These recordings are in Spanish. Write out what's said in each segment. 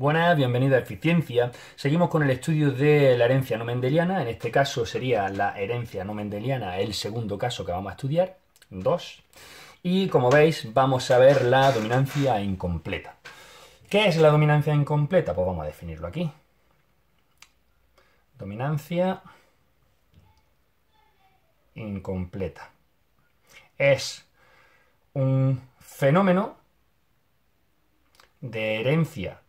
Buenas, bienvenido a Eficiencia. Seguimos con el estudio de la herencia no mendeliana. En este caso sería la herencia no mendeliana, el segundo caso que vamos a estudiar, 2. Y como veis, vamos a ver la dominancia incompleta. ¿Qué es la dominancia incompleta? Pues vamos a definirlo aquí. Dominancia incompleta. Es un fenómeno de herencia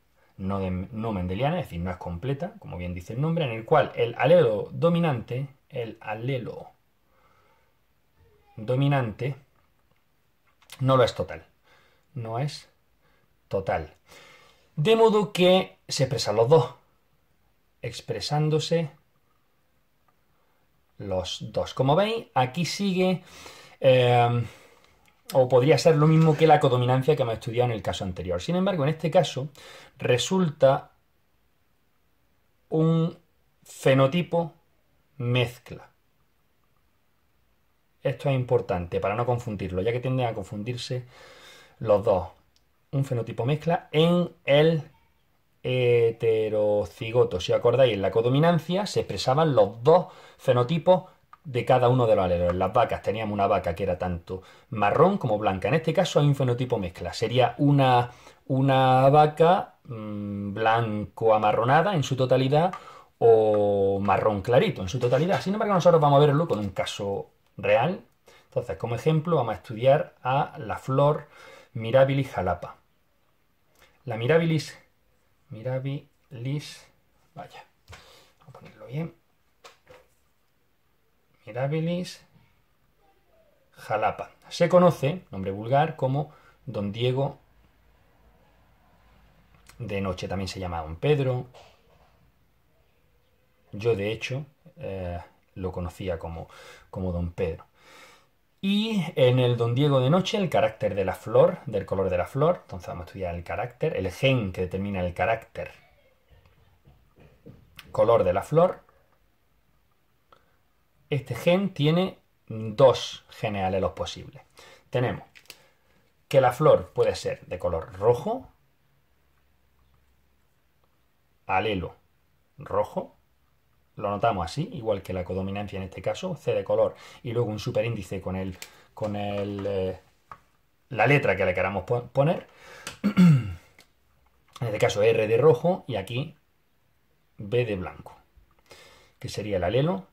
no, mendeliana, es decir, no es completa, como bien dice el nombre, en el cual el alelo dominante, el alelo dominante, no lo es total. No es total. De modo que se expresan los dos, expresándose los dos. Como veis, aquí sigue eh, o podría ser lo mismo que la codominancia que hemos estudiado en el caso anterior. Sin embargo, en este caso resulta un fenotipo mezcla. Esto es importante para no confundirlo, ya que tienden a confundirse los dos. Un fenotipo mezcla en el heterocigoto. Si acordáis, en la codominancia se expresaban los dos fenotipos de cada uno de los aleros. las vacas teníamos una vaca que era tanto marrón como blanca. En este caso hay un fenotipo mezcla. Sería una, vaca mm, blanco amarronada en su totalidad o marrón clarito en su totalidad. Sin embargo, nosotros vamos a verlo con un caso real. Entonces, como ejemplo, vamos a estudiar a la flor Mirabilis jalapa. La Mirabilis, Mirabilis, vaya, vamos a ponerlo bien. Mirabilis Jalapa. Se conoce, nombre vulgar, como Don Diego de noche también se llama Don Pedro. Yo, de hecho, eh, lo conocía como, como, Don Pedro. Y en el Don Diego de noche, el carácter de la flor, del color de la flor, entonces vamos a estudiar el carácter, el gen que determina el carácter, color de la flor, este gen tiene dos genes alelos posibles. Tenemos que la flor puede ser de color rojo, alelo rojo, lo notamos así, igual que la codominancia en este caso, C de color, y luego un superíndice con con el, eh, la letra que le queramos poner, en este caso R de rojo, y aquí B de blanco, que sería el alelo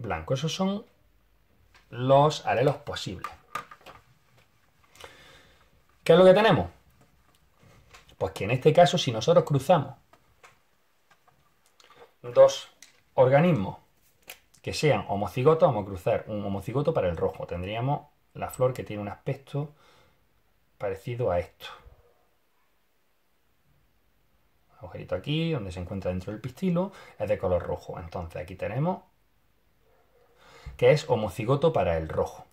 blanco. Esos son los alelos posibles. ¿Qué es lo que tenemos? Pues que en este caso, si nosotros cruzamos dos organismos que sean homocigotos, vamos a cruzar un homocigoto para el rojo. Tendríamos la flor que tiene un aspecto parecido a esto. agujerito aquí, donde se encuentra dentro del pistilo, es de color rojo. Entonces aquí tenemos que es homocigoto para el rojo.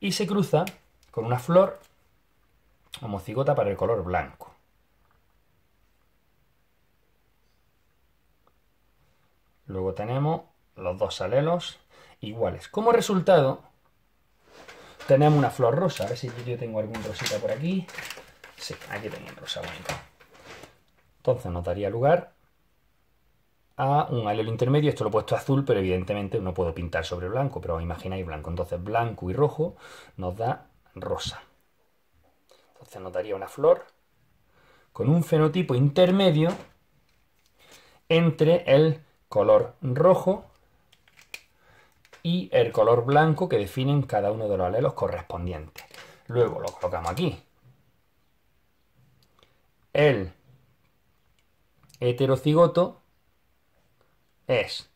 Y se cruza con una flor homocigota para el color blanco. Luego tenemos los dos alelos iguales. Como resultado, tenemos una flor rosa. A ver si yo tengo algún rosita por aquí. Sí, aquí tengo un rosa Entonces nos daría lugar a un alelo intermedio, esto lo he puesto azul, pero evidentemente no puedo pintar sobre blanco, pero imagináis blanco, entonces blanco y rojo nos da rosa. Entonces nos daría una flor con un fenotipo intermedio entre el color rojo y el color blanco que definen cada uno de los alelos correspondientes. Luego lo colocamos aquí. El heterocigoto es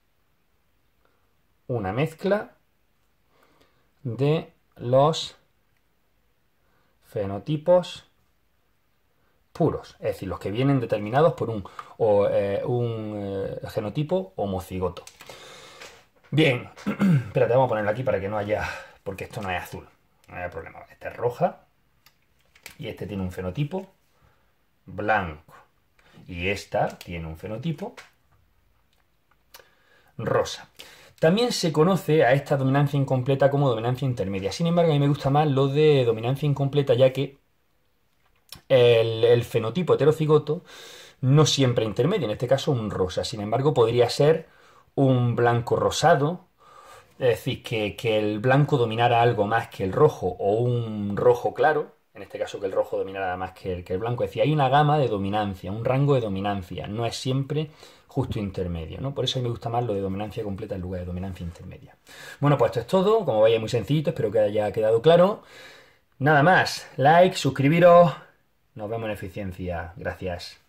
una mezcla de los fenotipos puros, es decir, los que vienen determinados por un, eh, eh, genotipo homocigoto. Bien, espérate, vamos a ponerlo aquí para que no haya, porque esto no es azul, no hay problema. Esta es roja y este tiene un fenotipo blanco y esta tiene un fenotipo rosa. También se conoce a esta dominancia incompleta como dominancia intermedia. Sin embargo, a mí me gusta más lo de dominancia incompleta, ya que el, fenotipo heterocigoto no siempre intermedio, en este caso un rosa. Sin embargo, podría ser un blanco rosado, es decir, que, que el blanco dominara algo más que el rojo, o un rojo claro, en este caso que el rojo domina nada más que el, blanco. Es decir, hay una gama de dominancia, un rango de dominancia, no es siempre justo intermedio, ¿no? Por eso a mí me gusta más lo de dominancia completa en lugar de dominancia intermedia. Bueno, pues esto es todo, como veis muy sencillito, espero que haya quedado claro. Nada más, like, suscribiros, nos vemos en eficiencia, gracias.